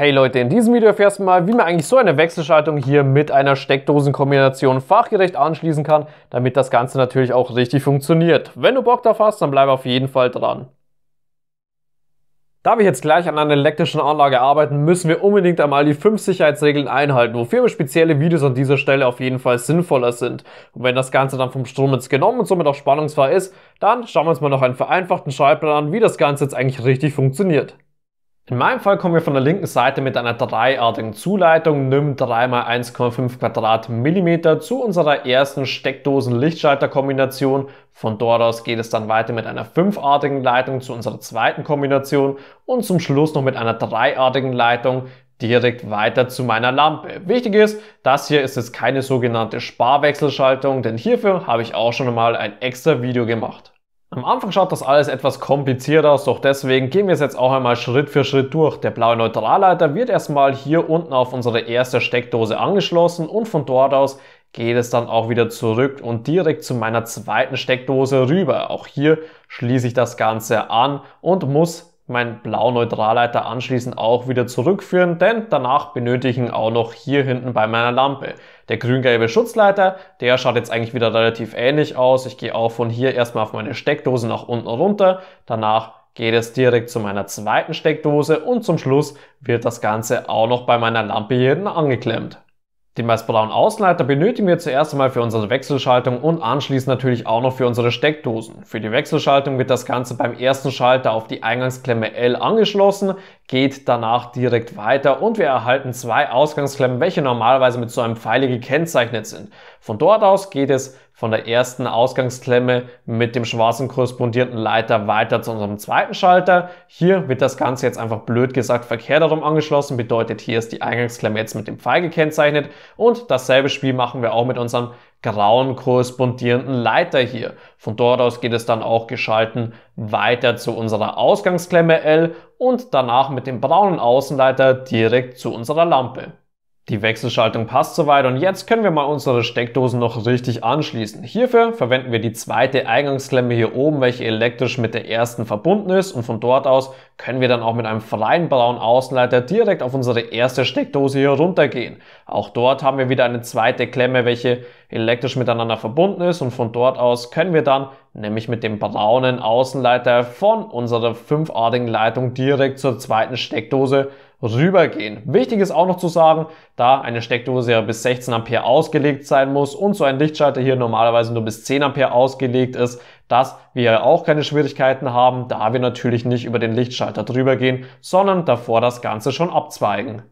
Hey Leute, in diesem Video erfährst du mal, wie man eigentlich so eine Wechselschaltung hier mit einer Steckdosenkombination fachgerecht anschließen kann, damit das Ganze natürlich auch richtig funktioniert. Wenn du Bock drauf hast, dann bleib auf jeden Fall dran. Da wir jetzt gleich an einer elektrischen Anlage arbeiten, müssen wir unbedingt einmal die 5 Sicherheitsregeln einhalten, wofür spezielle Videos an dieser Stelle auf jeden Fall sinnvoller sind. Und wenn das Ganze dann vom Strom jetzt genommen und somit auch spannungsfrei ist, dann schauen wir uns mal noch einen vereinfachten Schaltplan an, wie das Ganze jetzt eigentlich richtig funktioniert. In meinem Fall kommen wir von der linken Seite mit einer dreiartigen Zuleitung NIM 3x1,5 Quadratmillimeter zu unserer ersten Steckdosen-Lichtschalter-Kombination. Von dort aus geht es dann weiter mit einer fünfartigen Leitung zu unserer zweiten Kombination und zum Schluss noch mit einer dreiartigen Leitung direkt weiter zu meiner Lampe. Wichtig ist, das hier ist jetzt keine sogenannte Sparwechselschaltung, denn hierfür habe ich auch schon mal ein extra Video gemacht. Am Anfang schaut das alles etwas kompliziert aus, doch deswegen gehen wir es jetzt auch einmal Schritt für Schritt durch. Der blaue Neutralleiter wird erstmal hier unten auf unsere erste Steckdose angeschlossen und von dort aus geht es dann auch wieder zurück und direkt zu meiner zweiten Steckdose rüber. Auch hier schließe ich das Ganze an und muss meinen blauen Neutralleiter anschließend auch wieder zurückführen, denn danach benötigen auch noch hier hinten bei meiner Lampe. Der grün-gelbe Schutzleiter, der schaut jetzt eigentlich wieder relativ ähnlich aus. Ich gehe auch von hier erstmal auf meine Steckdose nach unten runter. Danach geht es direkt zu meiner zweiten Steckdose und zum Schluss wird das Ganze auch noch bei meiner Lampe hier hinten angeklemmt. Den meistblauen Außenleiter benötigen wir zuerst einmal für unsere Wechselschaltung und anschließend natürlich auch noch für unsere Steckdosen. Für die Wechselschaltung wird das Ganze beim ersten Schalter auf die Eingangsklemme L angeschlossen, geht danach direkt weiter und wir erhalten zwei Ausgangsklemmen, welche normalerweise mit so einem Pfeile gekennzeichnet sind. Von dort aus geht es von der ersten Ausgangsklemme mit dem schwarzen korrespondierenden Leiter weiter zu unserem zweiten Schalter. Hier wird das Ganze jetzt einfach blöd gesagt verkehrt darum angeschlossen, bedeutet hier ist die Eingangsklemme jetzt mit dem Pfeil gekennzeichnet und dasselbe Spiel machen wir auch mit unserem grauen korrespondierenden Leiter hier. Von dort aus geht es dann auch geschalten weiter zu unserer Ausgangsklemme L und danach mit dem braunen Außenleiter direkt zu unserer Lampe. Die Wechselschaltung passt soweit und jetzt können wir mal unsere Steckdosen noch richtig anschließen. Hierfür verwenden wir die zweite Eingangsklemme hier oben, welche elektrisch mit der ersten verbunden ist und von dort aus können wir dann auch mit einem freien braunen Außenleiter direkt auf unsere erste Steckdose hier runtergehen. Auch dort haben wir wieder eine zweite Klemme, welche elektrisch miteinander verbunden ist und von dort aus können wir dann nämlich mit dem braunen Außenleiter von unserer fünfartigen Leitung direkt zur zweiten Steckdose rübergehen. Wichtig ist auch noch zu sagen, da eine Steckdose ja bis 16 Ampere ausgelegt sein muss und so ein Lichtschalter hier normalerweise nur bis 10 Ampere ausgelegt ist, dass wir auch keine Schwierigkeiten haben, da wir natürlich nicht über den Lichtschalter drüber gehen, sondern davor das Ganze schon abzweigen.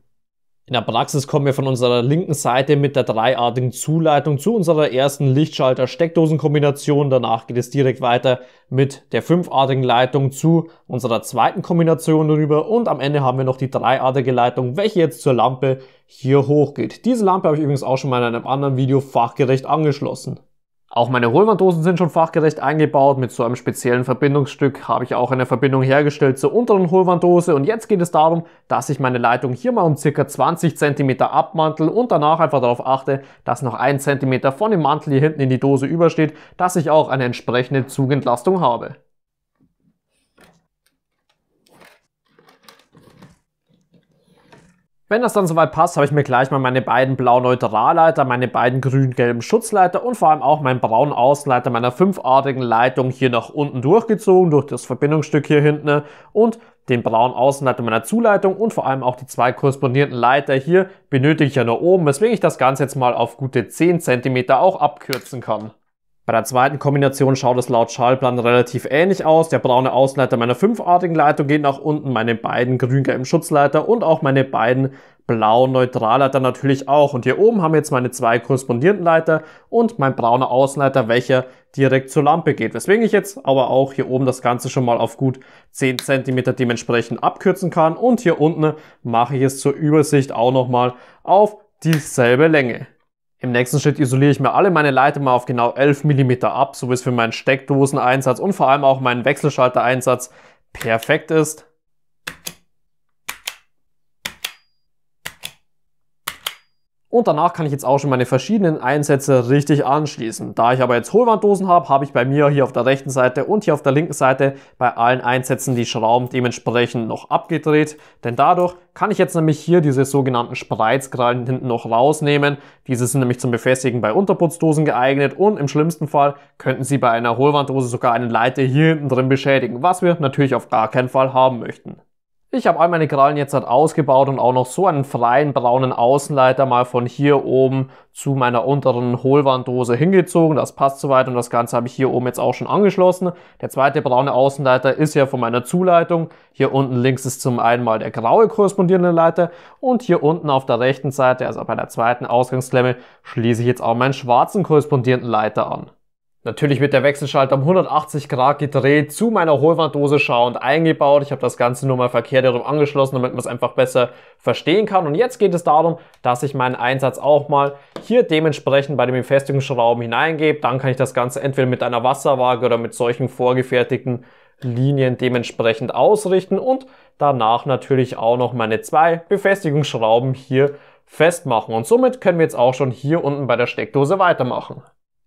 In der Praxis kommen wir von unserer linken Seite mit der dreiartigen Zuleitung zu unserer ersten Lichtschalter-Steckdosen-Kombination. Danach geht es direkt weiter mit der fünfartigen Leitung zu unserer zweiten Kombination rüber. Und am Ende haben wir noch die dreiartige Leitung, welche jetzt zur Lampe hier hochgeht. Diese Lampe habe ich übrigens auch schon mal in einem anderen Video fachgerecht angeschlossen. Auch meine Hohlwanddosen sind schon fachgerecht eingebaut. Mit so einem speziellen Verbindungsstück habe ich auch eine Verbindung hergestellt zur unteren Hohlwanddose. Und jetzt geht es darum, dass ich meine Leitung hier mal um circa 20 cm abmantel und danach einfach darauf achte, dass noch ein Zentimeter von dem Mantel hier hinten in die Dose übersteht, dass ich auch eine entsprechende Zugentlastung habe. Wenn das dann soweit passt, habe ich mir gleich mal meine beiden blauen Neutralleiter, meine beiden grün-gelben Schutzleiter und vor allem auch meinen braunen Außenleiter meiner fünfartigen Leitung hier nach unten durchgezogen, durch das Verbindungsstück hier hinten ne? und den braunen Außenleiter meiner Zuleitung und vor allem auch die zwei korrespondierenden Leiter hier benötige ich ja nur oben, weswegen ich das Ganze jetzt mal auf gute 10 cm auch abkürzen kann. Bei der zweiten Kombination schaut es laut Schallplan relativ ähnlich aus. Der braune Außenleiter meiner fünfartigen Leitung geht nach unten, meine beiden grün-gelben Schutzleiter und auch meine beiden blauen Neutralleiter natürlich auch. Und hier oben haben wir jetzt meine zwei korrespondierenden Leiter und mein brauner Außenleiter, welcher direkt zur Lampe geht. Weswegen ich jetzt aber auch hier oben das Ganze schon mal auf gut 10 cm dementsprechend abkürzen kann. Und hier unten mache ich es zur Übersicht auch nochmal auf dieselbe Länge. Im nächsten Schritt isoliere ich mir alle meine Leiter mal auf genau 11 mm ab, so wie es für meinen Steckdoseneinsatz und vor allem auch meinen Wechselschalter-Einsatz perfekt ist. Und danach kann ich jetzt auch schon meine verschiedenen Einsätze richtig anschließen. Da ich aber jetzt Hohlwanddosen habe, habe ich bei mir hier auf der rechten Seite und hier auf der linken Seite bei allen Einsätzen die Schrauben dementsprechend noch abgedreht. Denn dadurch kann ich jetzt nämlich hier diese sogenannten Spreizkrallen hinten noch rausnehmen. Diese sind nämlich zum Befestigen bei Unterputzdosen geeignet und im schlimmsten Fall könnten sie bei einer Hohlwanddose sogar einen Leiter hier hinten drin beschädigen, was wir natürlich auf gar keinen Fall haben möchten. Ich habe all meine Krallen jetzt halt ausgebaut und auch noch so einen freien braunen Außenleiter mal von hier oben zu meiner unteren Hohlwanddose hingezogen. Das passt soweit und das Ganze habe ich hier oben jetzt auch schon angeschlossen. Der zweite braune Außenleiter ist ja von meiner Zuleitung. Hier unten links ist zum einen mal der graue korrespondierende Leiter und hier unten auf der rechten Seite, also bei der zweiten Ausgangsklemme, schließe ich jetzt auch meinen schwarzen korrespondierenden Leiter an. Natürlich wird der Wechselschalter um 180 Grad gedreht, zu meiner Hohlwanddose schauend eingebaut. Ich habe das Ganze nur mal verkehrt herum angeschlossen, damit man es einfach besser verstehen kann. Und jetzt geht es darum, dass ich meinen Einsatz auch mal hier dementsprechend bei den Befestigungsschrauben hineingebe. Dann kann ich das Ganze entweder mit einer Wasserwaage oder mit solchen vorgefertigten Linien dementsprechend ausrichten und danach natürlich auch noch meine zwei Befestigungsschrauben hier festmachen. Und somit können wir jetzt auch schon hier unten bei der Steckdose weitermachen.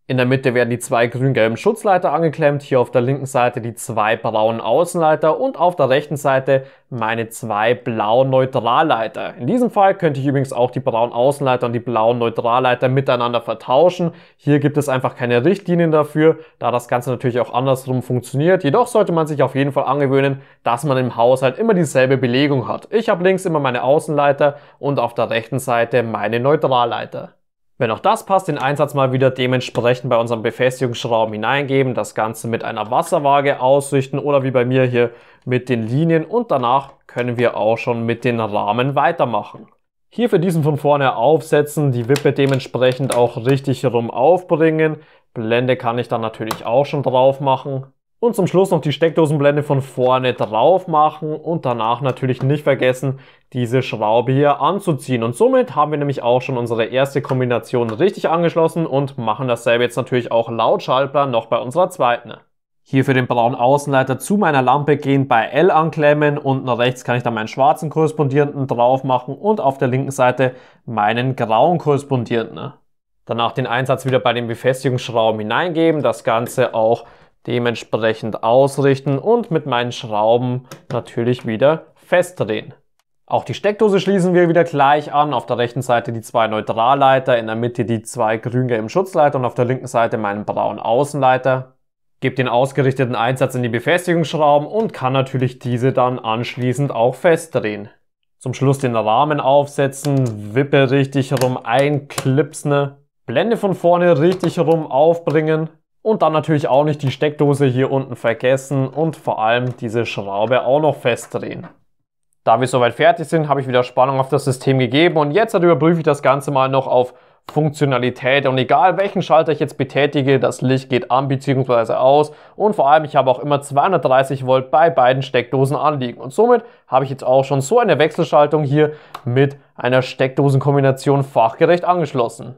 In der Mitte werden die zwei grün-gelben Schutzleiter angeklemmt, hier auf der linken Seite die zwei braunen Außenleiter und auf der rechten Seite meine zwei blauen Neutralleiter. In diesem Fall könnte ich übrigens auch die braunen Außenleiter und die blauen Neutralleiter miteinander vertauschen. Hier gibt es einfach keine Richtlinien dafür, da das Ganze natürlich auch andersrum funktioniert. Jedoch sollte man sich auf jeden Fall angewöhnen, dass man im Haushalt immer dieselbe Belegung hat. Ich habe links immer meine Außenleiter und auf der rechten Seite meine Neutralleiter. Wenn auch das passt, den Einsatz mal wieder dementsprechend bei unserem Befestigungsschrauben hineingeben, das Ganze mit einer Wasserwaage ausrichten oder wie bei mir hier mit den Linien und danach können wir auch schon mit den Rahmen weitermachen. Hier für diesen von vorne aufsetzen, die Wippe dementsprechend auch richtig rum aufbringen. Blende kann ich dann natürlich auch schon drauf machen. Und zum Schluss noch die Steckdosenblende von vorne drauf machen und danach natürlich nicht vergessen, diese Schraube hier anzuziehen. Und somit haben wir nämlich auch schon unsere erste Kombination richtig angeschlossen und machen dasselbe jetzt natürlich auch laut Schaltplan noch bei unserer zweiten. Hier für den braunen Außenleiter zu meiner Lampe gehen, bei L anklemmen. Unten rechts kann ich dann meinen schwarzen Korrespondierenden drauf machen und auf der linken Seite meinen grauen Korrespondierenden. Danach den Einsatz wieder bei den Befestigungsschrauben hineingeben, das Ganze auch dementsprechend ausrichten und mit meinen Schrauben natürlich wieder festdrehen. Auch die Steckdose schließen wir wieder gleich an. Auf der rechten Seite die zwei Neutralleiter, in der Mitte die zwei grün im Schutzleiter und auf der linken Seite meinen braunen Außenleiter. Gebe den ausgerichteten Einsatz in die Befestigungsschrauben und kann natürlich diese dann anschließend auch festdrehen. Zum Schluss den Rahmen aufsetzen, wippe richtig rum, einklipsen, Blende von vorne richtig rum aufbringen und dann natürlich auch nicht die Steckdose hier unten vergessen und vor allem diese Schraube auch noch festdrehen. Da wir soweit fertig sind, habe ich wieder Spannung auf das System gegeben und jetzt überprüfe ich das Ganze mal noch auf Funktionalität und egal welchen Schalter ich jetzt betätige, das Licht geht an bzw. aus und vor allem ich habe auch immer 230 Volt bei beiden Steckdosen anliegen und somit habe ich jetzt auch schon so eine Wechselschaltung hier mit einer Steckdosenkombination fachgerecht angeschlossen.